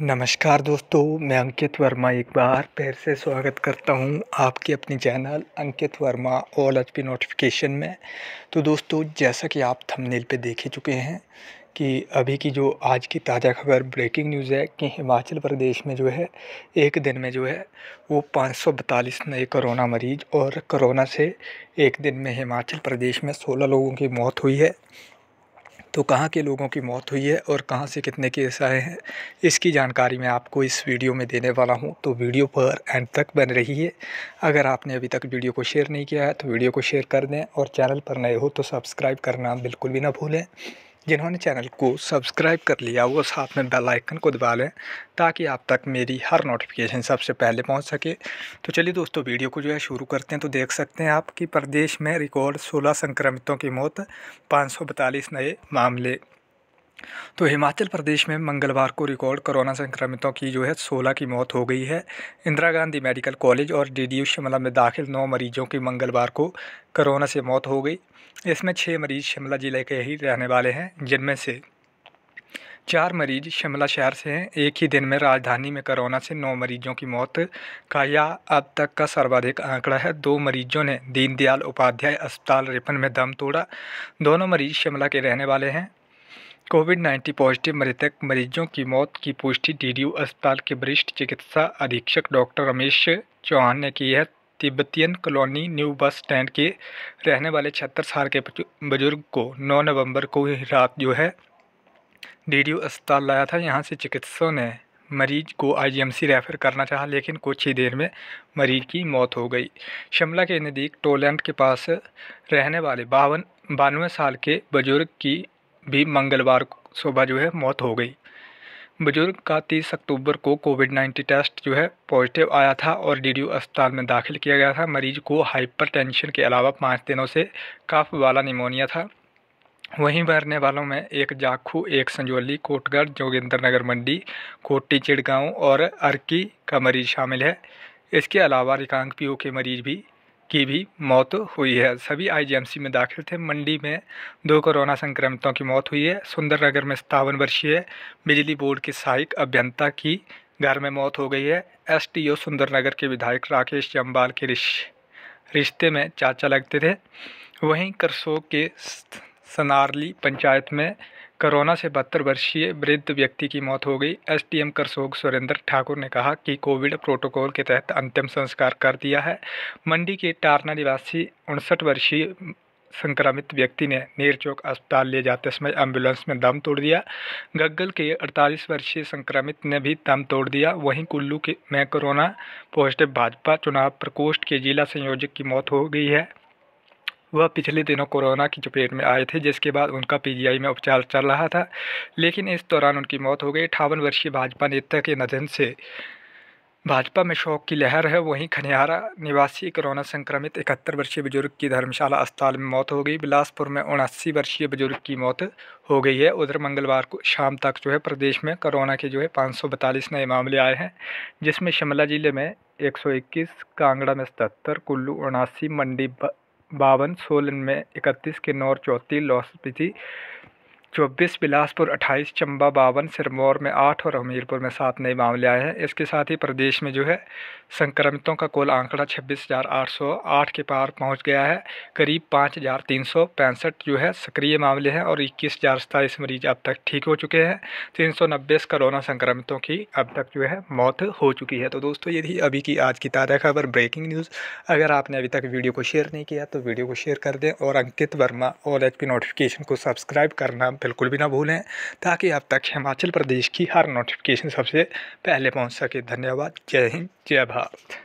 नमस्कार दोस्तों मैं अंकित वर्मा एक बार फिर से स्वागत करता हूं आपके अपने channel Ankit Verma all H P notification में तो दोस्तों जैसा कि आप थंबनेल पे देख ही चुके हैं कि अभी की जो आज की ताज़ा खबर ब्रेकिंग न्यूज़ है कि हिमाचल प्रदेश में जो है एक दिन में जो है वो पाँच नए कोरोना मरीज और कोरोना से एक दिन में हिमाचल प्रदेश में सोलह लोगों की मौत हुई है तो कहाँ के लोगों की मौत हुई है और कहाँ से कितने केस आए हैं इसकी जानकारी मैं आपको इस वीडियो में देने वाला हूँ तो वीडियो पर एंड तक बन रही है अगर आपने अभी तक वीडियो को शेयर नहीं किया है तो वीडियो को शेयर कर दें और चैनल पर नए हो तो सब्सक्राइब करना बिल्कुल भी ना भूलें जिन्होंने चैनल को सब्सक्राइब कर लिया वो साथ में बेल आइकन को दबा लें ताकि आप तक मेरी हर नोटिफिकेशन सबसे पहले पहुंच सके तो चलिए दोस्तों वीडियो को जो है शुरू करते हैं तो देख सकते हैं आप कि प्रदेश में रिकॉर्ड सोलह संक्रमितों की मौत पाँच नए मामले तो हिमाचल प्रदेश में मंगलवार को रिकॉर्ड कोरोना संक्रमितों की जो है सोलह की मौत हो गई है इंदिरा गांधी मेडिकल कॉलेज और डीडीयू शिमला में दाखिल नौ मरीजों की मंगलवार को कोरोना से मौत हो गई इसमें छः मरीज शिमला ज़िले के ही रहने वाले हैं जिनमें से चार मरीज शिमला शहर से हैं एक ही दिन में राजधानी में कोरोना से नौ मरीजों की मौत का यह अब तक का सर्वाधिक आंकड़ा है दो मरीजों ने दीनदयाल उपाध्याय अस्पताल रिपन में दम तोड़ा दोनों मरीज शिमला के रहने वाले हैं कोविड नाइन्टीन पॉजिटिव मृतक मरीजों की मौत की पुष्टि डीडीयू अस्पताल के वरिष्ठ चिकित्सा अधीक्षक डॉक्टर रमेश चौहान ने की है Tibetan colony new bus stand के रहने वाले छिहत्तर साल के बुजुर्ग को 9 नवंबर को ही रात जो है डीडीयू अस्पताल लाया था यहाँ से चिकित्सकों ने मरीज को आईजीएमसी रेफर करना चाहा लेकिन कुछ ही देर में मरीज की मौत हो गई शिमला के नज़दीक टोलैंड के पास रहने वाले बावन बानवे साल के बुजुर्ग की भी मंगलवार सुबह जो है मौत हो गई बुजुर्ग का तीस अक्टूबर को कोविड नाइन्टीन टेस्ट जो है पॉजिटिव आया था और डी अस्पताल में दाखिल किया गया था मरीज को हाइपरटेंशन के अलावा पाँच दिनों से काफ वाला निमोनिया था वहीं भरने वालों में एक जाखू एक संजोली कोटगढ़ जोगिंदर नगर मंडी कोटी चिड़गांव और अर्की का मरीज शामिल है इसके अलावा रिकांगपियो के मरीज भी की भी मौत हुई है सभी आईजीएमसी में दाखिल थे मंडी में दो कोरोना संक्रमितों की मौत हुई है सुंदरनगर में सत्तावन वर्षीय बिजली बोर्ड के सहायक अभियंता की घर में मौत हो गई है एसटीओ सुंदरनगर के विधायक राकेश जम्बाल के रिश्ते में चाचा लगते थे वहीं करसोग के सनारली पंचायत में कोरोना से बहत्तर वर्षीय वृद्ध व्यक्ति की मौत हो गई एसडीएम करसोग सुरेंद्र ठाकुर ने कहा कि कोविड प्रोटोकॉल के तहत अंतिम संस्कार कर दिया है मंडी के टारना निवासी उनसठ वर्षीय संक्रमित व्यक्ति ने नेर चौक अस्पताल ले जाते समय एम्बुलेंस में दम तोड़ दिया गग्गल के 48 वर्षीय संक्रमित ने भी दम तोड़ दिया वहीं कुल्लू के में कोरोना पॉजिटिव भाजपा चुनाव प्रकोष्ठ के जिला संयोजक की मौत हो गई है वह पिछले दिनों कोरोना की चपेट में आए थे जिसके बाद उनका पीजीआई में उपचार चल रहा था लेकिन इस दौरान उनकी मौत हो गई अठावन वर्षीय भाजपा नेता के निधन से भाजपा में शोक की लहर है वहीं खनियारा निवासी कोरोना संक्रमित इकहत्तर वर्षीय बुजुर्ग की धर्मशाला अस्पताल में मौत हो गई बिलासपुर में उनासी वर्षीय बुजुर्ग की मौत हो गई है उधर मंगलवार को शाम तक जो है प्रदेश में कोरोना के जो है पाँच नए मामले आए हैं जिसमें शिमला जिले में एक कांगड़ा में सतहत्तर कुल्लू उनासी मंडी बावन सोलन में के किन्नौर चौथी लॉस स्पीति चौबीस बिलासपुर अट्ठाईस चंबा बावन सिरमौर में आठ और हमीरपुर में सात नए मामले आए हैं इसके साथ ही प्रदेश में जो है संक्रमितों का कुल आंकड़ा छब्बीस हज़ार आठ सौ आठ के पार पहुंच गया है करीब पाँच हज़ार तीन सौ पैंसठ जो है सक्रिय मामले हैं और इक्कीस हज़ार सताईस मरीज अब तक ठीक हो चुके हैं तीन सौ नब्बे करोना संक्रमितों की अब तक जो है मौत हो चुकी है तो दोस्तों ये थी अभी की आज की ताज़ा खबर ब्रेकिंग न्यूज़ अगर आपने अभी तक वीडियो को शेयर नहीं किया तो वीडियो को शेयर कर दें और अंकित वर्मा और एच नोटिफिकेशन को सब्सक्राइब करना बिल्कुल भी ना भूलें ताकि आप तक हिमाचल प्रदेश की हर नोटिफिकेशन सबसे पहले पहुंच सके धन्यवाद जय हिंद जय भारत